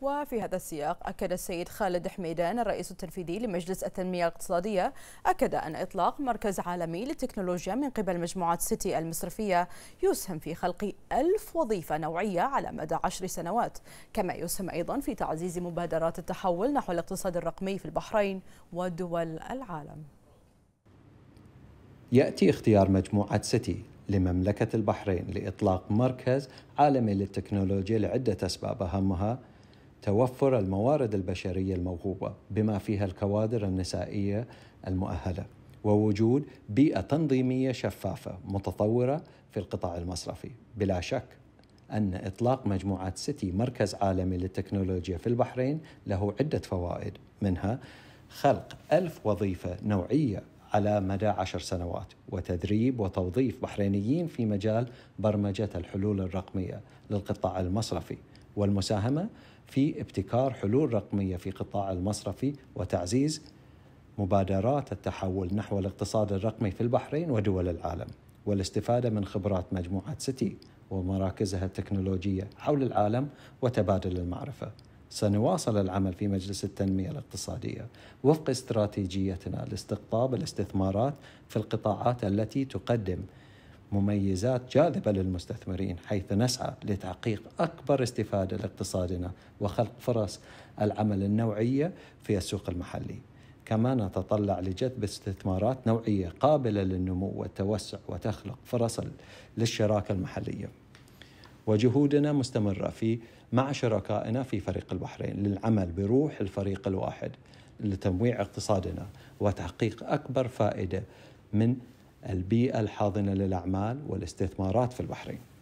وفي هذا السياق أكد السيد خالد حميدان الرئيس التنفيذي لمجلس التنمية الاقتصادية أكد أن إطلاق مركز عالمي للتكنولوجيا من قبل مجموعة سيتي المصرفية يسهم في خلق ألف وظيفة نوعية على مدى عشر سنوات كما يسهم أيضا في تعزيز مبادرات التحول نحو الاقتصاد الرقمي في البحرين ودول العالم يأتي اختيار مجموعة سيتي لمملكة البحرين لإطلاق مركز عالمي للتكنولوجيا لعدة أسباب أهمها توفر الموارد البشريه الموهوبه بما فيها الكوادر النسائيه المؤهله ووجود بيئه تنظيميه شفافه متطوره في القطاع المصرفي بلا شك أن إطلاق مجموعة سيتي مركز عالمي للتكنولوجيا في البحرين له عدة فوائد منها خلق ألف وظيفة نوعية على مدى عشر سنوات وتدريب وتوظيف بحرينيين في مجال برمجة الحلول الرقمية للقطاع المصرفي والمساهمه في ابتكار حلول رقميه في قطاع المصرفي وتعزيز مبادرات التحول نحو الاقتصاد الرقمي في البحرين ودول العالم والاستفاده من خبرات مجموعه سيتي ومراكزها التكنولوجيه حول العالم وتبادل المعرفه. سنواصل العمل في مجلس التنميه الاقتصاديه وفق استراتيجيتنا لاستقطاب الاستثمارات في القطاعات التي تقدم مميزات جاذبه للمستثمرين حيث نسعى لتحقيق اكبر استفاده لاقتصادنا وخلق فرص العمل النوعيه في السوق المحلي. كما نتطلع لجذب استثمارات نوعيه قابله للنمو والتوسع وتخلق فرص للشراكه المحليه. وجهودنا مستمره في مع شركائنا في فريق البحرين للعمل بروح الفريق الواحد لتنويع اقتصادنا وتحقيق اكبر فائده من البيئة الحاضنة للأعمال والاستثمارات في البحرين